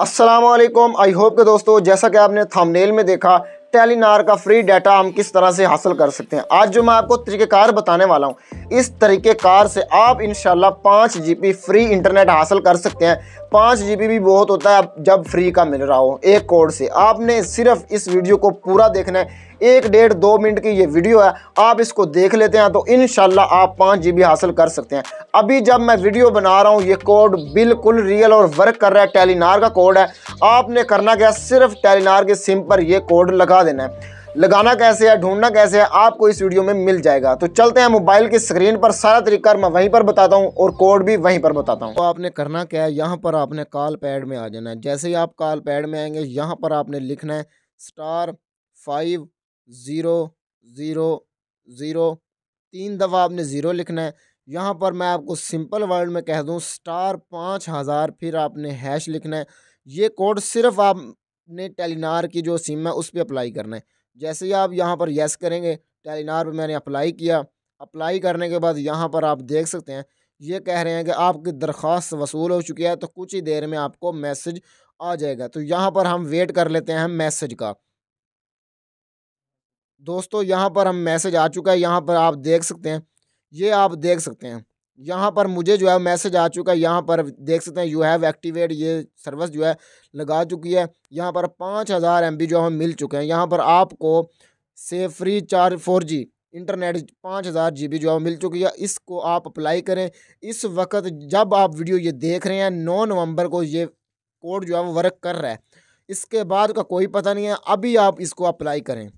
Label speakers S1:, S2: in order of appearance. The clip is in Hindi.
S1: असलम आई होप के दोस्तों जैसा कि आपने थंबनेल में देखा टेलीनार का फ्री डाटा हम किस तरह से हासिल कर सकते हैं आज जो मैं आपको तरीक़ेकार बताने वाला हूँ इस तरीक़ेकार से आप इन पाँच जी बी फ्री इंटरनेट हासिल कर सकते हैं पाँच जी बी भी बहुत होता है जब फ्री का मिल रहा हो एक कोड से आपने सिर्फ इस वीडियो को पूरा देखना है एक डेढ़ दो मिनट की ये वीडियो है आप इसको देख लेते हैं तो इन आप पाँच जी बी हासिल कर सकते हैं अभी जब मैं वीडियो बना रहा हूँ ये कोड बिल्कुल रियल और वर्क कर रहा है टेलीनार का कोड है आपने करना क्या सिर्फ टेलीनार के सिम पर यह कोड लगा देना है लगाना कैसे है ढूंढना कैसे है आपको इस वीडियो में मिल जाएगा तो चलते हैं मोबाइल की स्क्रीन पर सारा तरीका मैं वहीं पर बताता हूं और कोड भी वहीं पर बताता हूं तो आपने करना क्या है यहाँ पर आपने कॉल पैड में आ जाना है जैसे ही आप कॉल पैड में आएंगे यहाँ पर आपने लिखना है star five zero zero zero तीन दफ़ा आपने ज़ीरो लिखना है यहाँ पर मैं आपको सिंपल वर्ड में कह दूँ स्टार पाँच हज़ार फिर आपने हैश लिखना है ये कोड सिर्फ आपने टेलीनार की जो सिम है उस पर अप्लाई करना है जैसे ही आप यहाँ पर येस करेंगे टेलीनार पर मैंने अप्लाई किया अप्लाई करने के बाद यहाँ पर आप देख सकते हैं ये कह रहे हैं कि आपकी दरख्वास्त वसूल हो चुकी है तो कुछ ही देर में आपको मैसेज आ जाएगा तो यहाँ पर हम वेट कर लेते हैं मैसेज का दोस्तों यहाँ पर हम मैसेज आ चुका है यहाँ पर आप देख सकते हैं ये आप देख सकते हैं यहाँ पर मुझे जो है मैसेज आ चुका है यहाँ पर देख सकते हैं यू हैव एक्टिवेट ये सर्विस जो है लगा चुकी है यहाँ पर पाँच हज़ार एम जो है मिल चुके हैं यहाँ पर आपको से फ्री चार फोर जी इंटरनेट पाँच हज़ार जी बी जो है मिल चुकी है इसको आप अप्लाई करें इस वक्त जब आप वीडियो ये देख रहे हैं नौ नवंबर को ये कोड जो है वो वर्क कर रहा है इसके बाद का कोई पता नहीं है अभी आप इसको अप्लाई करें